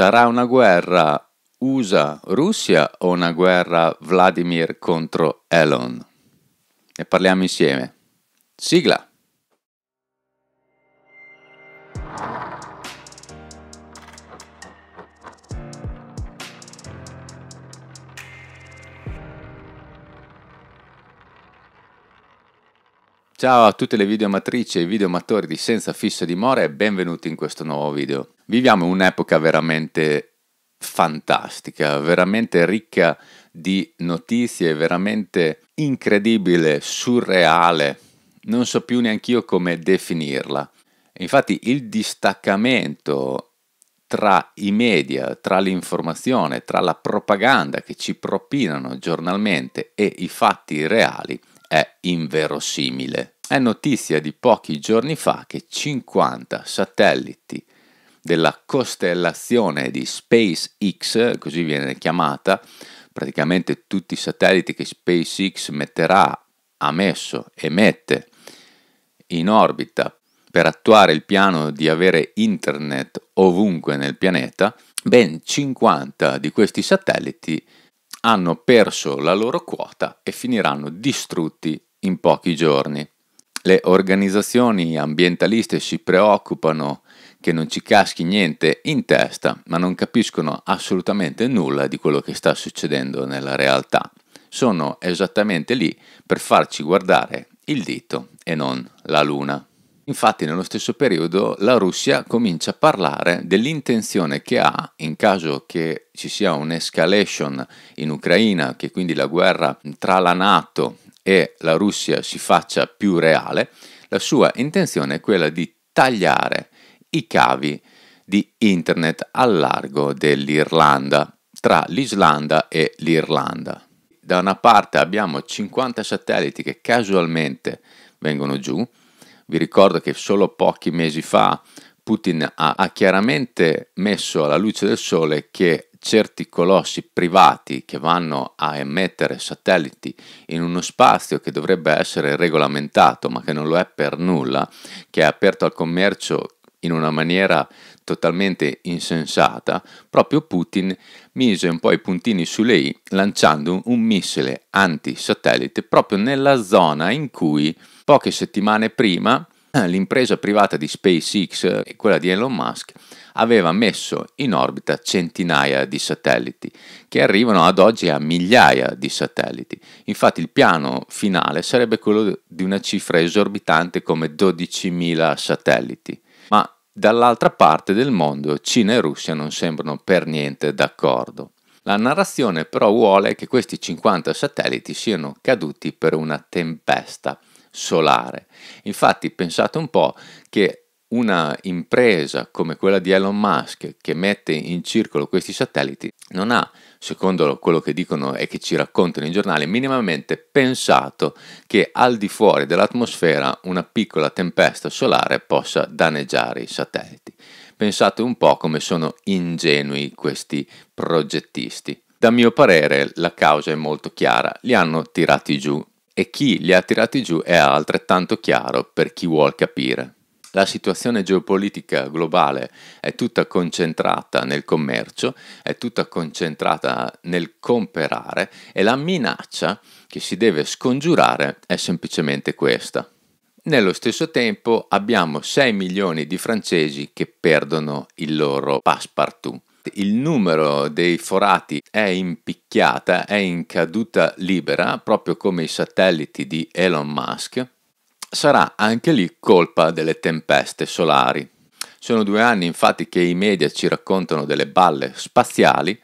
Sarà una guerra USA-Russia o una guerra Vladimir contro Elon? Ne parliamo insieme. Sigla! Ciao a tutte le videomatrici e videomatori di Senza Fisso Dimora e benvenuti in questo nuovo video. Viviamo un'epoca veramente fantastica, veramente ricca di notizie, veramente incredibile, surreale. Non so più neanche io come definirla. Infatti il distaccamento tra i media, tra l'informazione, tra la propaganda che ci propinano giornalmente e i fatti reali è inverosimile. È notizia di pochi giorni fa che 50 satelliti della costellazione di SpaceX, così viene chiamata, praticamente tutti i satelliti che SpaceX metterà, ha messo e mette in orbita per attuare il piano di avere internet ovunque nel pianeta, ben 50 di questi satelliti hanno perso la loro quota e finiranno distrutti in pochi giorni. Le organizzazioni ambientaliste si preoccupano che non ci caschi niente in testa, ma non capiscono assolutamente nulla di quello che sta succedendo nella realtà. Sono esattamente lì per farci guardare il dito e non la luna. Infatti nello stesso periodo la Russia comincia a parlare dell'intenzione che ha, in caso che ci sia un'escalation in Ucraina, che quindi la guerra tra la Nato e la Russia si faccia più reale, la sua intenzione è quella di tagliare i cavi di internet al largo dell'Irlanda, tra l'Islanda e l'Irlanda. Da una parte abbiamo 50 satelliti che casualmente vengono giù, vi ricordo che solo pochi mesi fa Putin ha, ha chiaramente messo alla luce del sole che certi colossi privati che vanno a emettere satelliti in uno spazio che dovrebbe essere regolamentato ma che non lo è per nulla, che è aperto al commercio in una maniera totalmente insensata, proprio Putin mise un po' i puntini sulle i lanciando un missile anti-satellite proprio nella zona in cui poche settimane prima eh, l'impresa privata di SpaceX quella di Elon Musk aveva messo in orbita centinaia di satelliti, che arrivano ad oggi a migliaia di satelliti. Infatti il piano finale sarebbe quello di una cifra esorbitante come 12.000 satelliti ma dall'altra parte del mondo Cina e Russia non sembrano per niente d'accordo. La narrazione però vuole che questi 50 satelliti siano caduti per una tempesta solare. Infatti pensate un po' che una impresa come quella di Elon Musk che mette in circolo questi satelliti non ha, secondo quello che dicono e che ci raccontano i giornali, minimamente pensato che al di fuori dell'atmosfera una piccola tempesta solare possa danneggiare i satelliti. Pensate un po' come sono ingenui questi progettisti. Da mio parere la causa è molto chiara, li hanno tirati giù e chi li ha tirati giù è altrettanto chiaro per chi vuol capire la situazione geopolitica globale è tutta concentrata nel commercio, è tutta concentrata nel comperare e la minaccia che si deve scongiurare è semplicemente questa. Nello stesso tempo abbiamo 6 milioni di francesi che perdono il loro passepartout. Il numero dei forati è in picchiata, è in caduta libera, proprio come i satelliti di Elon Musk, sarà anche lì colpa delle tempeste solari. Sono due anni infatti che i media ci raccontano delle balle spaziali,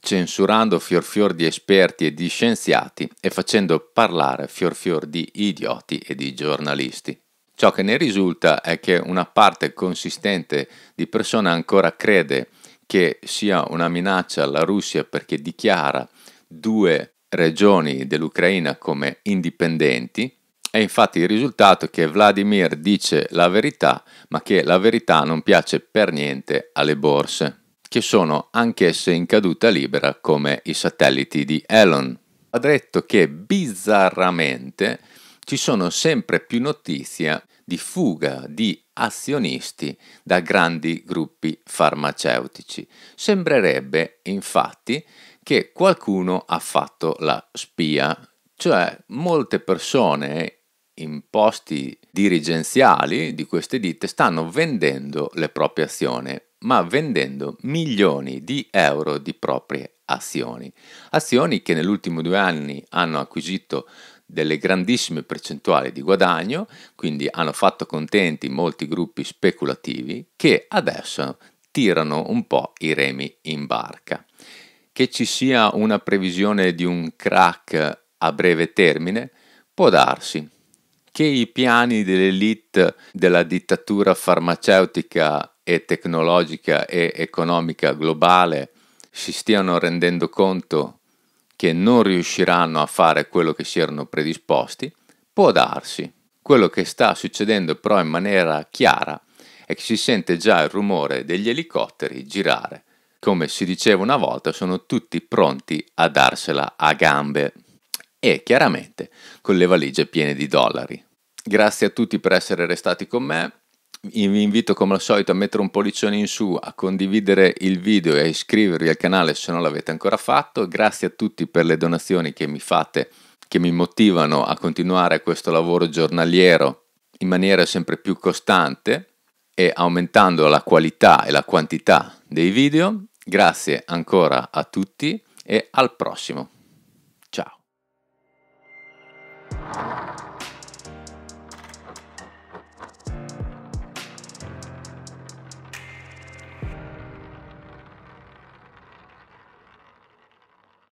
censurando fior fior di esperti e di scienziati e facendo parlare fior fior di idioti e di giornalisti. Ciò che ne risulta è che una parte consistente di persone ancora crede che sia una minaccia alla Russia perché dichiara due regioni dell'Ucraina come indipendenti e infatti il risultato è che Vladimir dice la verità, ma che la verità non piace per niente alle borse, che sono anch'esse in caduta libera come i satelliti di Elon. Ha detto che bizzarramente ci sono sempre più notizie di fuga di azionisti da grandi gruppi farmaceutici. Sembrerebbe infatti che qualcuno ha fatto la spia, cioè molte persone in posti dirigenziali di queste ditte stanno vendendo le proprie azioni, ma vendendo milioni di euro di proprie azioni. Azioni che nell'ultimo due anni hanno acquisito delle grandissime percentuali di guadagno, quindi hanno fatto contenti molti gruppi speculativi che adesso tirano un po' i remi in barca. Che ci sia una previsione di un crack a breve termine? Può darsi, che i piani dell'elite della dittatura farmaceutica e tecnologica e economica globale si stiano rendendo conto che non riusciranno a fare quello che si erano predisposti, può darsi. Quello che sta succedendo però in maniera chiara è che si sente già il rumore degli elicotteri girare. Come si diceva una volta, sono tutti pronti a darsela a gambe e chiaramente con le valigie piene di dollari. Grazie a tutti per essere restati con me. Vi invito come al solito a mettere un pollicione in su, a condividere il video e a iscrivervi al canale se non l'avete ancora fatto. Grazie a tutti per le donazioni che mi fate, che mi motivano a continuare questo lavoro giornaliero in maniera sempre più costante e aumentando la qualità e la quantità dei video. Grazie ancora a tutti e al prossimo.